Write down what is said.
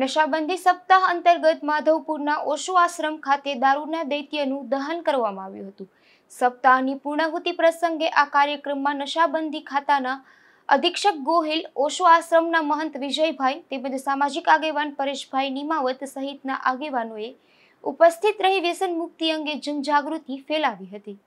નશાબંધી સપ્તાહ અંતર્ગત માધવપુરના ઓશો આશ્રમ ખાતે દારૂના દૈત્યનું દહન કરવામાં આવ્યું હતું સપ્તાહની પૂર્ણાહુતિ પ્રસંગે આ કાર્યક્રમમાં નશાબંધી ખાતાના અધિક્ષક ગોહિલ ઓશો આશ્રમના મહંત વિજયભાઈ તેમજ સામાજિક આગેવાન પરેશભાઈ નિમાવત સહિતના આગેવાનોએ ઉપસ્થિત રહી વ્યસન મુક્તિ અંગે જનજાગૃતિ ફેલાવી હતી